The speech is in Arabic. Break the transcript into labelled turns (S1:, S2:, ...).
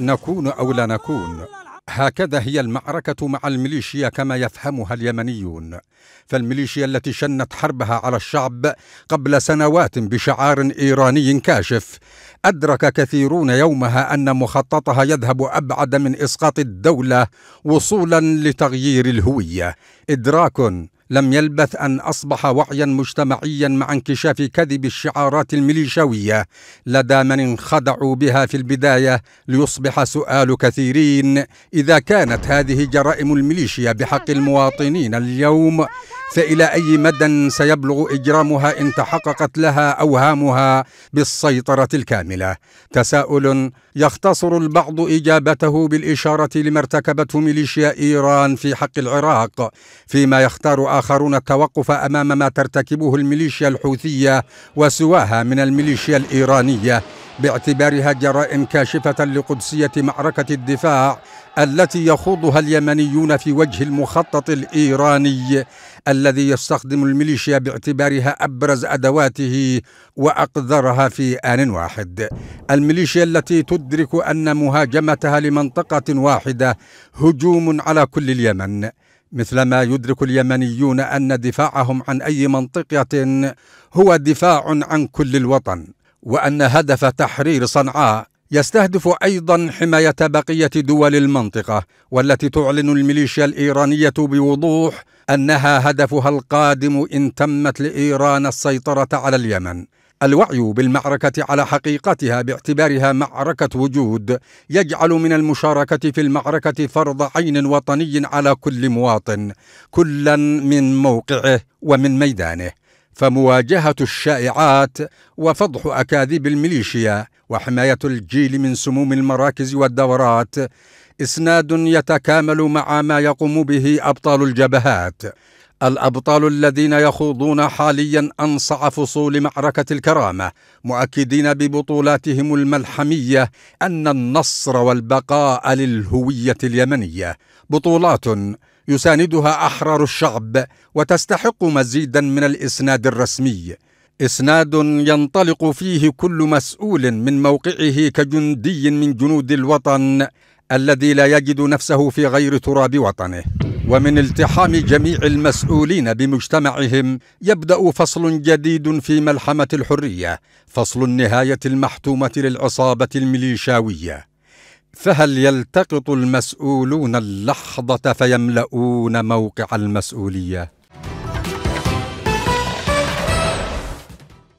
S1: نكون أو لا نكون هكذا هي المعركة مع الميليشيا كما يفهمها اليمنيون فالميليشيا التي شنت حربها على الشعب قبل سنوات بشعار إيراني كاشف أدرك كثيرون يومها أن مخططها يذهب أبعد من إسقاط الدولة وصولا لتغيير الهوية إدراك لم يلبث أن أصبح وعيا مجتمعيا مع انكشاف كذب الشعارات الميليشاوية لدى من انخدعوا بها في البداية ليصبح سؤال كثيرين إذا كانت هذه جرائم الميليشيا بحق المواطنين اليوم فإلى أي مدى سيبلغ إجرامها إن تحققت لها أوهامها بالسيطرة الكاملة تساؤل يختصر البعض إجابته بالإشارة لما ارتكبته ميليشيا إيران في حق العراق فيما يختار وآخرون التوقف أمام ما ترتكبه الميليشيا الحوثية وسواها من الميليشيا الإيرانية باعتبارها جرائم كاشفة لقدسية معركة الدفاع التي يخوضها اليمنيون في وجه المخطط الإيراني الذي يستخدم الميليشيا باعتبارها أبرز أدواته وأقذرها في آن واحد الميليشيا التي تدرك أن مهاجمتها لمنطقة واحدة هجوم على كل اليمن مثلما يدرك اليمنيون ان دفاعهم عن اي منطقه هو دفاع عن كل الوطن وان هدف تحرير صنعاء يستهدف ايضا حمايه بقيه دول المنطقه والتي تعلن الميليشيا الايرانيه بوضوح انها هدفها القادم ان تمت لايران السيطره على اليمن الوعي بالمعركة على حقيقتها باعتبارها معركة وجود يجعل من المشاركة في المعركة فرض عين وطني على كل مواطن كلا من موقعه ومن ميدانه فمواجهة الشائعات وفضح أكاذيب الميليشيا وحماية الجيل من سموم المراكز والدورات إسناد يتكامل مع ما يقوم به أبطال الجبهات الأبطال الذين يخوضون حاليا أنصع فصول معركة الكرامة مؤكدين ببطولاتهم الملحمية أن النصر والبقاء للهوية اليمنية بطولات يساندها أحرار الشعب وتستحق مزيدا من الإسناد الرسمي اسناد ينطلق فيه كل مسؤول من موقعه كجندي من جنود الوطن الذي لا يجد نفسه في غير تراب وطنه ومن التحام جميع المسؤولين بمجتمعهم يبدا فصل جديد في ملحمه الحريه فصل النهايه المحتومه للعصابه الميليشاويه فهل يلتقط المسؤولون اللحظه فيملؤون موقع المسؤوليه